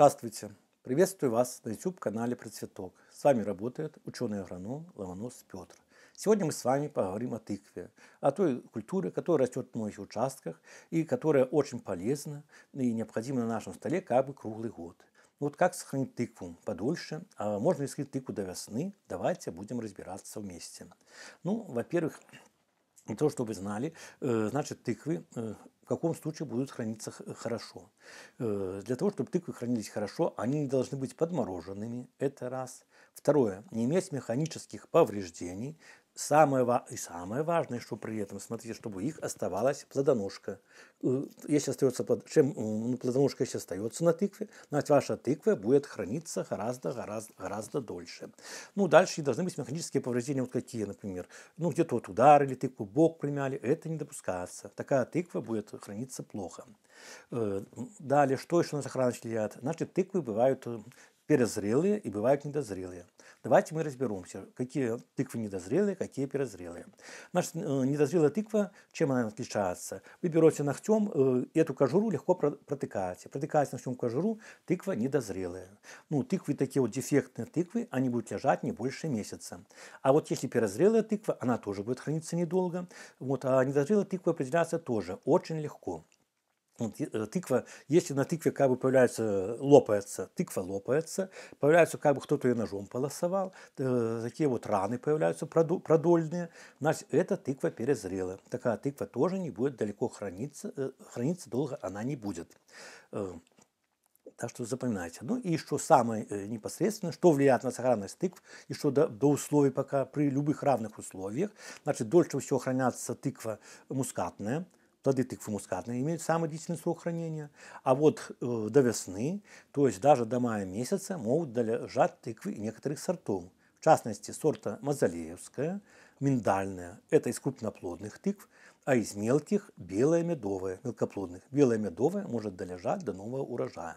Здравствуйте! Приветствую вас на YouTube-канале «Про С вами работает ученый-агроном Ломонос Петр. Сегодня мы с вами поговорим о тыкве, о той культуре, которая растет на моих участках и которая очень полезна и необходима на нашем столе как бы круглый год. Вот как сохранить тыкву подольше, а можно ли сохранить тыкву до весны, давайте будем разбираться вместе. Ну, во-первых, то, чтобы знали, э, значит, тыквы э, каком случае будут храниться хорошо. Э, для того, чтобы тыквы хранились хорошо, они не должны быть подмороженными. Это раз. Второе. Не иметь механических повреждений. Самое, и самое важное, что при этом, смотрите, чтобы их них оставалась плодоножка. Э, если остается, чем э, ну, плодоножка если остается на тыкве, значит, ваша тыква будет храниться гораздо, гораздо, гораздо дольше. Ну, дальше должны быть механические повреждения, вот какие, например, ну, где-то вот ударили тыкву, бок примяли, это не допускается. Такая тыква будет храниться плохо. Э, далее, что еще на сохранность влияет? Наши тыквы бывают перезрелые и бывают недозрелые. Давайте мы разберемся, какие тыквы недозрелые, какие перезрелые. Наша э, недозрелая тыква, чем она отличается? Вы берете ногтем, э, эту кожуру легко протыкаете. Протыкаете ногтем кожуру, тыква недозрелая. Ну, тыквы такие вот дефектные тыквы, они будут лежать не больше месяца. А вот если перезрелая тыква, она тоже будет храниться недолго. Вот, а недозрелая тыква определяется тоже очень легко. Ну, э, тыква, если на тыкве как бы появляется, э, лопается, тыква лопается, появляется как бы кто-то ее ножом полосовал, э, такие вот раны появляются продольные, значит, эта тыква перезрела. Такая тыква тоже не будет далеко храниться, храниться долго она не будет. так что запоминайте. Ну и что самое непосредственное, что влияет на сохранность тыкв, и что до, до условий пока при любых равных условиях, значит, дольше всего хранятся тыква мускатная – плоды тыквы мускатные имеют самый длительный срок хранения, а вот э, до весны, то есть даже до мая месяца, могут долежать тыквы некоторых сортов. В частности, сорта мазалеевская, миндальная, это из крупноплодных тыкв, а из мелких – белая медовая, мелкоплодных. Белая медовая может долежать до нового урожая.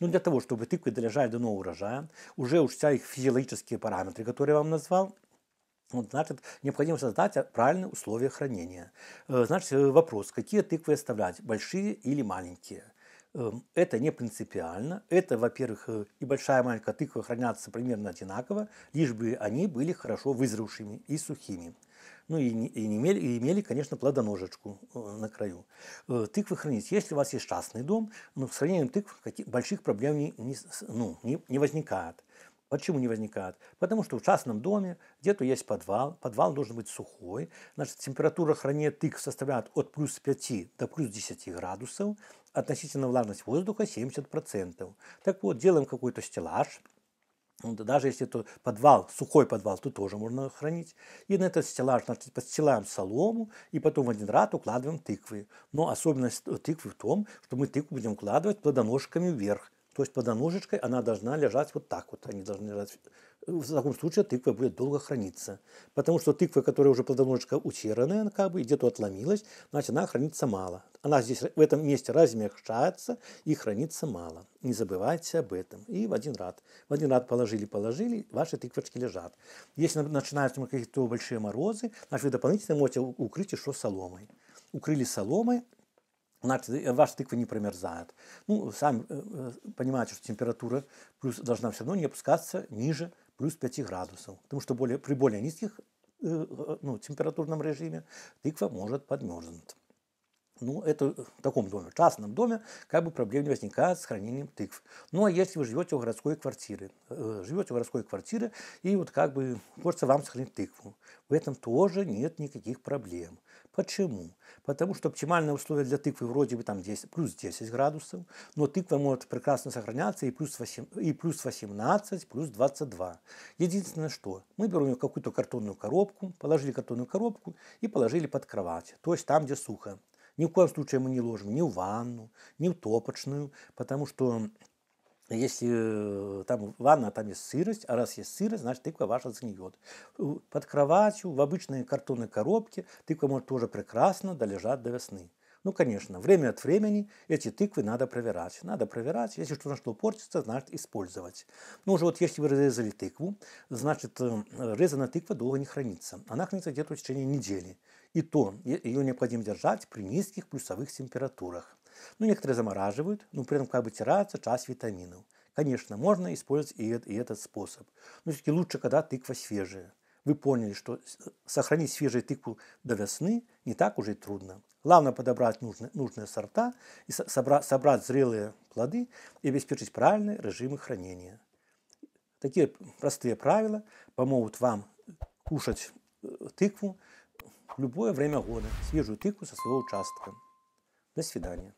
Но для того, чтобы тыквы долежали до нового урожая, уже уж вся их физиологические параметры, которые я вам назвал – вот, значит, необходимо создать а, правильные условия хранения. Э, значит, э, вопрос, какие тыквы оставлять, большие или маленькие? Эм, это не принципиально. Это, во-первых, э, и большая и маленькая тыква хранятся примерно одинаково, лишь бы они были хорошо вызревшими и сухими. Ну и, и, имели, и имели, конечно, плодоножечку на краю. Тыквы хранить. Если у вас есть частный дом, ну, с хранением тыкв больших проблем не, не, ну, не, не возникает. Почему не возникает? Потому что в частном доме где-то есть подвал, подвал должен быть сухой, значит, температура хранения тыкв составляет от плюс 5 до плюс 10 градусов, относительно влажность воздуха 70%. Так вот, делаем какой-то стеллаж, даже если это подвал, сухой подвал, то тоже можно хранить. И на этот стеллаж значит, подстилаем солому и потом в один рад укладываем тыквы. Но особенность э, тыквы в том, что мы тыкву будем укладывать плодоножками вверх. То есть под она должна лежать вот так вот, они должны лежать. В таком случае тыква будет долго храниться. Потому что тыква, которая уже плодоножечка утерянная, как бы где-то отломилась, значит, она хранится мало. Она здесь в этом месте размягчается и хранится мало. Не забывайте об этом. И в один рад. В один рад положили-положили, ваши тыквочки лежат. Если начинаются какие-то большие морозы, значит, вы дополнительно можете укрыть еще соломой. Укрыли соломой, значит э, ваша тыква не промерзает. Ну, сами э, э, понимаете, что температура плюс должна все равно не опускаться ниже плюс 5 градусов, потому что более, при более низких ну, температурном режиме тыква может подмерзнуть. Ну, это в таком доме, в частном доме, как бы проблем не возникает с хранением тыкв. Ну, а если вы живете в городской квартире, э, живете в городской квартире, и вот как бы хочется вам сохранить тыкву, в этом тоже нет никаких проблем. Почему? Потому что оптимальные условия для тыквы вроде бы там 10, плюс 10 градусов, но тыква может прекрасно сохраняться и плюс, 8, и плюс 18, плюс 22. Единственное что, мы берем какую-то картонную коробку, положили картонную коробку и положили под кровать, то есть там, где сухо. Ни в коем случае мы не ложим ни в ванну, ни в топочную, потому что если э, там ванна, там есть сырость, а раз есть сырость, значит тыква ваша сгниет. Под кроватью, в обычной картонной коробке тыква может тоже прекрасно долежать до весны. Ну, конечно, время от времени эти тыквы надо проверять. Надо проверять. Если что-то что портится, значит, использовать. Ну, уже вот если вы разрезали тыкву, значит, э, резанная тыква долго не хранится. Она хранится где-то в течение недели. И то ее необходимо держать при низких плюсовых температурах. Ну, некоторые замораживают, но ну, при этом как бы теряется часть витаминов. Конечно, можно использовать и, этот способ. Но все-таки лучше, когда тыква свежая. Вы поняли, что сохранить свежую тыкву до весны не так уже и трудно. Главное подобрать нужные, нужные сорта, и собрать, собрать зрелые плоды и обеспечить правильные режимы хранения. Такие простые правила помогут вам кушать э, тыкву в любое время года, свежую тыкву со своего участка. До свидания.